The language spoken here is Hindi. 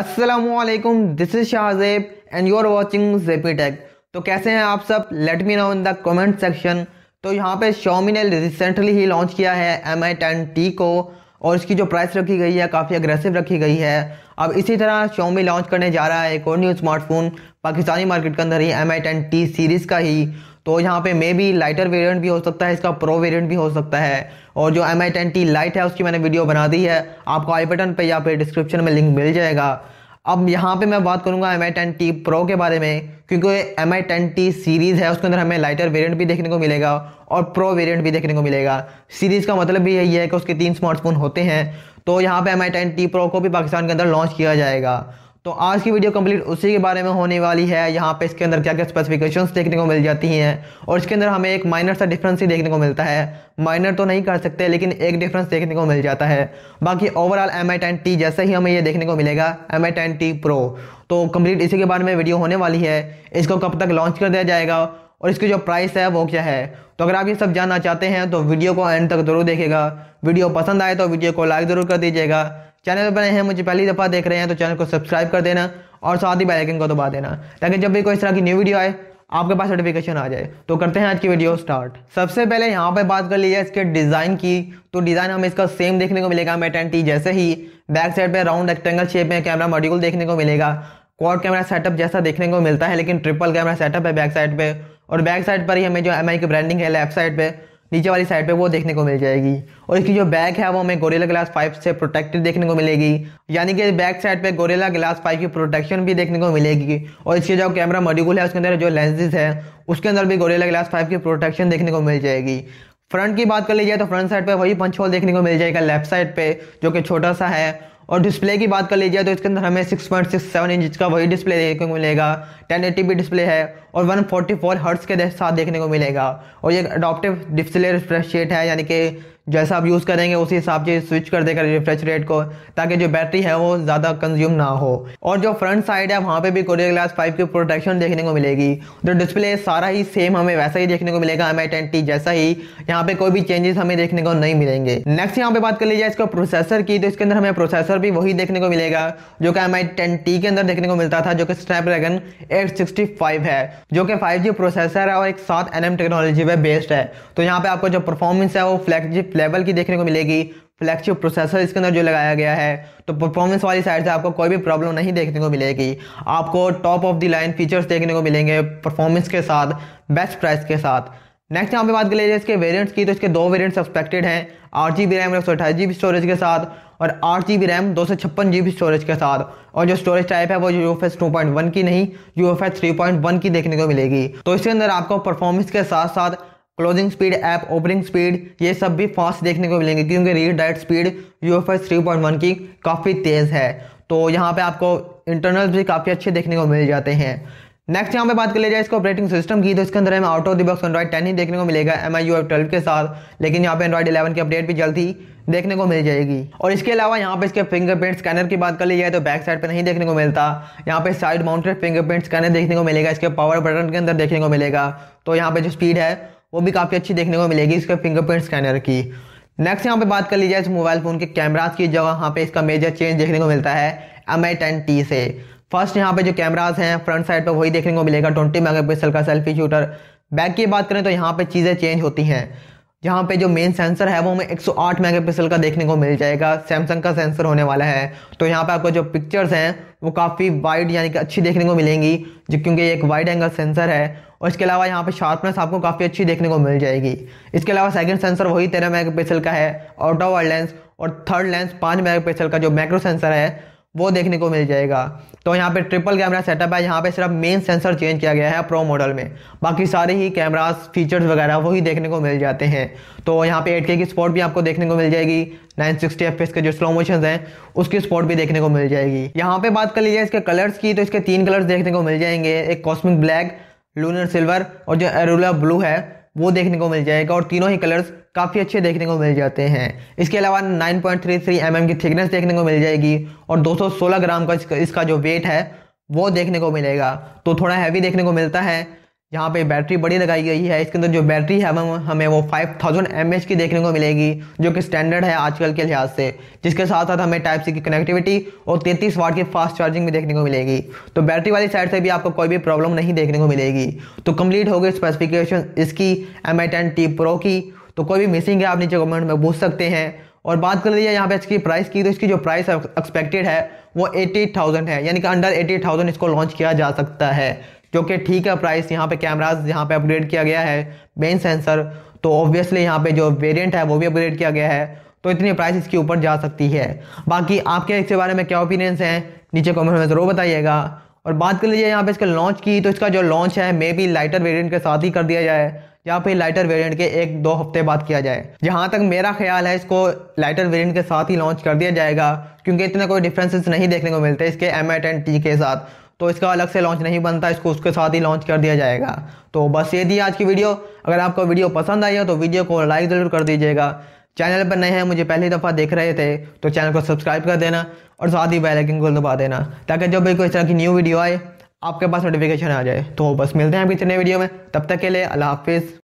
Aslam this is Shahzeb and you are watching JP tech तो कैसे हैं आप सब let me know in the comment section तो यहाँ पे शॉमी ने रिसेंटली ही लॉन्च किया है एम आई टेन टी को और इसकी जो प्राइस रखी गई है काफ़ी अग्रेसिव रखी गई है अब इसी तरह शॉमी लॉन्च करने जा रहा है एक और न्यू स्मार्टफोन पाकिस्तानी मार्केट के अंदर ही M I ten T series का ही तो यहाँ पे मे बी लाइटर वेरिएंट भी हो सकता है इसका प्रो वेरिएंट भी हो सकता है और जो M I ten T lite है उसकी मैंने वीडियो बना दी है आपको आई बटन पर या फिर डिस्क्रिप्शन में लिंक मिल जाएगा अब यहाँ पे मैं बात करूँगा M I ten T pro के बारे में क्योंकि M I ten T series है उसके अंदर हमें लाइटर वेरिएंट भी देखने को मिलेगा और प्रो वेरिएंट भी देखने को मिलेगा सीरीज़ का मतलब भी यही है कि उसके तीन स्मार्टफोन होते हैं तो यहाँ पे M I ten T pro को भी पाकिस्तान के अंदर लॉन्च किया जाएगा तो आज की वीडियो कंप्लीट उसी के बारे में होने वाली है यहाँ पे इसके अंदर क्या क्या स्पेसिफिकेशंस देखने को मिल जाती हैं और इसके अंदर हमें एक माइनर सा डिफरेंस ही देखने को मिलता है माइनर तो नहीं कर सकते लेकिन एक डिफरेंस देखने को मिल जाता है बाकी overall M I ten T जैसे ही हमें ये देखने को मिलेगा M I ten T pro तो कंप्लीट इसी के बारे में वीडियो होने वाली है इसको कब तक लॉन्च कर दिया जाएगा और इसकी जो प्राइस है वो क्या है तो अगर आप ये सब जानना चाहते हैं तो वीडियो को एंड तक ज़रूर देखेगा वीडियो पसंद आए तो वीडियो को लाइक ज़रूर कर दीजिएगा चैनल पर हैं मुझे पहली दफ़ा देख रहे हैं तो चैनल को सब्सक्राइब कर देना और साथ ही बेलाइकन को दबा देना ताकि जब भी कोई इस तरह की न्यू वीडियो आए आपके पास नोटिफिकेशन आ जाए तो करते हैं आज की वीडियो स्टार्ट सबसे पहले यहाँ पे बात कर लीजिए इसके डिज़ाइन की तो डिज़ाइन हमें इसका सेम देखने को मिलेगा मेट एंड टी जैसे ही बैक साइड पे राउंड रेक्टेंगल शेप में कैमरा मॉड्यूल देखने को मिलेगा क्वार कैमरा सेटअप जैसा देखने को मिलता है लेकिन ट्रिपल कैमरा सेटअप है बैक साइड पे और बैक साइड पर ही हमें जो एम की ब्रांडिंग है लेफ्ट साइड पर नीचे वाली साइड पे वो देखने को मिल जाएगी और इसकी जो बैक है वो हमें गोरेला ग्लास फाइव से प्रोटेक्टेड देखने को मिलेगी यानी कि बैक साइड पे गोरेला ग्लास फाइव की प्रोटेक्शन भी देखने को मिलेगी और इसके जो कैमरा मॉड्यूल है उसके अंदर जो लेंसेज है उसके अंदर भी गोरेला ग्लास फाइव की प्रोटेक्शन देखने को मिल जाएगी फ्रंट की बात कर लीजिए तो फ्रंट साइड पे वही पंच होल देखने को मिल जाएगा लेफ्ट साइड पे जो कि छोटा सा है और डिस्प्ले की बात कर लीजिए तो इसके अंदर हमें 6.67 इंच का वही डिस्प्ले देखने को मिलेगा टेन 1080p डिस्प्ले है और 144 फोर्टी हर्ट्स के साथ देखने को मिलेगा और ये अडोप्टिव डिस्प्ले रिफ्रेश है यानी कि जैसा आप यूज़ करेंगे उसी हिसाब से स्विच कर देगा रिफ्रेश रेट को ताकि जो बैटरी है वो ज़्यादा कंज्यूम ना हो और जो फ्रंट साइड है वहाँ पे भी कोरियर ग्लास 5 की प्रोटेक्शन देखने को मिलेगी तो डिस्प्ले सारा ही सेम हमें वैसा ही देखने को मिलेगा एम आई जैसा ही यहाँ पे कोई भी चेंजेस हमें देखने को नहीं मिलेंगे नेक्स्ट यहाँ पे बात कर लीजिए इसका प्रोसेसर की तो इसके अंदर हमें प्रोसेसर भी वही देखने को मिलेगा जो कि एम आई के अंदर देखने को मिलता था जो कि स्नैप एट है जो कि फाइव प्रोसेसर है और एक साथ एन टेक्नोलॉजी पर बेस्ड है तो यहाँ पे आपको जो परफॉर्मेंस है वो फ्लैगशिप लेवल की देखने को मिलेगी फ्लैक्शिप प्रोसेसर इसके अंदर जो लगाया गया है तो परफॉर्मेंस वाली साइड से आपको कोई भी प्रॉब्लम नहीं देखने को मिलेगी आपको top of the line features देखने को मिलेंगे परफॉर्मेंस के साथ बेस्ट प्राइस के साथ नेक्स्ट यहाँ पे बात कर लीजिए इसके वेरिएंट्स की तो इसके दो वेरिएंट्स एक्सपेक्टेड हैं आठ जी बी रैम एक सौ अठाईस जी बी स्टोरेज के साथ और आठ जी बी रैम दो सौ छप्पन जी बी स्टोरेज के साथ और जो स्टोरेज टाइप है वो U F S two point one की नहीं U F S three point one की देखने को मिलेगी तो इसके अंदर आपको परफॉर्मेंस के साथ साथ closing speed app opening speed ये सब भी फास्ट देखने को मिलेंगे क्योंकि read write speed U F S three point one की काफ़ी तेज़ है तो यहाँ पे आपको इंटरनल भी काफ़ी अच्छे देखने को मिल जाते हैं नेक्स्ट यहाँ पे बात कर लिया जाए इसको ऑपरेटिंग सिस्टम की तो इसके अंदर हमें out of the box Android ten ही देखने को मिलेगा M I U F twelve के साथ लेकिन यहाँ पे एंड्रॉइड इलेवन की अपडेट भी जल्द ही देखने को मिल जाएगी और इसके अलावा यहाँ पे इसके फिंगरप्रिंट स्कैनर की बात कर ली जाए तो बैक साइड पे नहीं देखने को मिलता यहाँ पे साइड माउंटेड फिंगरप्रिंट स्कैनर देखने को मिलेगा इसके पावर बटन के अंदर देखने को मिलेगा तो यहाँ पे जो स्पीड है वो भी काफ़ी अच्छी देखने को मिलेगी इसके फिंगरप्रिंट स्कैनर की नेक्स्ट यहाँ पे बात कर लीजिए इस मोबाइल फ़ोन के कैमराज की जगह यहाँ पे इसका मेजर चेंज देखने को मिलता है एम आई टेन टी से फर्स्ट यहाँ पे जो कैमराज हैं फ्रंट साइड पर वही देखने को मिलेगा ट्वेंटी मेगा का सेल्फी शूटर बैक की बात करें तो यहाँ पे चीज़ें चेंज होती हैं यहाँ पे जो मेन सेंसर है वो हमें 108 मेगापिक्सल का देखने को मिल जाएगा सैमसंग का सेंसर होने वाला है तो यहाँ पे आपको जो पिक्चर्स हैं वो काफ़ी वाइड यानी कि अच्छी देखने को मिलेंगी जो क्योंकि एक वाइड एंगल सेंसर है और इसके अलावा यहाँ पे शार्पनेस आपको काफ़ी अच्छी देखने को मिल जाएगी इसके अलावा सेकंड सेंसर वही तेरह मेगा का है आउटो वर्ल्ड लेंस और थर्ड लेंस पाँच मेगा का जो मैक्रो सेंसर है वो देखने को मिल जाएगा तो यहाँ पे ट्रिपल कैमरा सेटअप है यहाँ पे सिर्फ मेन सेंसर चेंज किया गया है प्रो मॉडल में बाकी सारे ही कैमरास फीचर्स वगैरह वही देखने को मिल जाते हैं तो यहाँ पे 8K की स्पॉट भी आपको देखने को मिल जाएगी 960 सिक्सटी के जो स्लो मोशन हैं उसकी स्पॉट भी देखने को मिल जाएगी यहाँ पे बात कर लीजिए इसके कलर्स की तो इसके तीन कलर्स देखने को मिल जाएंगे एक कॉस्मिक ब्लैक लूनर सिल्वर और जो एरोला ब्लू है वो देखने को मिल जाएगा और तीनों ही कलर्स काफ़ी अच्छे देखने को मिल जाते हैं इसके अलावा 9.33 पॉइंट mm की थिकनेस देखने को मिल जाएगी और 216 ग्राम का इसका जो वेट है वो देखने को मिलेगा तो थोड़ा हैवी देखने को मिलता है यहाँ पे बैटरी बड़ी लगाई गई है इसके अंदर जो बैटरी है हमें वो 5000 थाउजेंड की देखने को मिलेगी जो कि स्टैंडर्ड है आजकल के लिहाज से जिसके साथ साथ हमें टाइप सी की कनेक्टिविटी और 33 वाट की फास्ट चार्जिंग भी देखने को मिलेगी तो बैटरी वाली साइड से भी आपको कोई भी प्रॉब्लम नहीं देखने को मिलेगी तो कम्प्लीट हो गई स्पेसिफिकेशन इसकी M I ten T pro की तो कोई भी मिसिंग है आप नीचे कमेंट में पूछ सकते हैं और बात कर लीजिए यहाँ पे इसकी प्राइस की तो इसकी जो प्राइस एक्सपेक्टेड है वो एटी थाउजेंड है यानी कि अंडर एटी थाउजेंड इसको लॉन्च किया जा सकता है जो कि ठीक है प्राइस यहाँ पे कैमराज यहाँ पे अपग्रेड किया गया है मेन सेंसर तो ऑब्वियसली यहाँ पे जो वेरिएंट है वो भी अपग्रेड किया गया है तो इतनी प्राइस इसके ऊपर जा सकती है बाकी आपके इसके बारे में क्या ओपिनियंस हैं नीचे कॉमेंट में ज़रूर बताइएगा और बात कर लीजिए यहाँ पे इसके लॉन्च की तो इसका जो लॉन्च है मे बी लाइटर वेरियंट के साथ ही कर दिया जाए या फिर लाइटर वेरिएंट के एक दो हफ्ते बाद किया जाए जहाँ तक मेरा ख्याल है इसको लाइटर वेरिएंट के साथ ही लॉन्च कर दिया जाएगा क्योंकि इतने कोई डिफरेंसेस नहीं देखने को मिलते इसके एम आई टेन टी के साथ तो इसका अलग से लॉन्च नहीं बनता इसको उसके साथ ही लॉन्च कर दिया जाएगा तो बस ये थी आज की वीडियो अगर आपको वीडियो पसंद आई हो तो वीडियो को लाइक ज़रूर कर दीजिएगा चैनल पर नए हैं मुझे पहली दफ़ा देख रहे थे तो चैनल को सब्सक्राइब कर देना और साथ ही बेल आइकन को दबा देना ताकि जब भी कोई इस तरह की न्यू वीडियो आए आपके पास नोटिफिकेशन आ जाए तो बस मिलते हैं आप नए वीडियो में तब तक के लिए अल्लाह हाफिज़